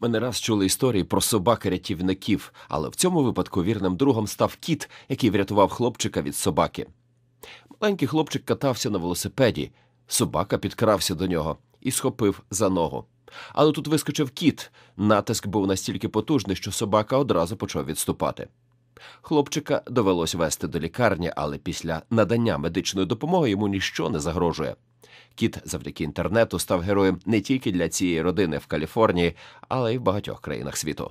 Ми не раз чули історії про собак-рятівників, але в цьому випадку вірним другом став кіт, який врятував хлопчика від собаки. Маленький хлопчик катався на велосипеді, собака підкрався до нього і схопив за ногу. Але тут вискочив кіт. Натиск був настільки потужний, що собака одразу почав відступати. Хлопчика довелось вести до лікарні, але після надання медичної допомоги йому ніщо не загрожує. Кіт завдяки інтернету став героєм не тільки для цієї родини в Каліфорнії, але й в багатьох країнах світу.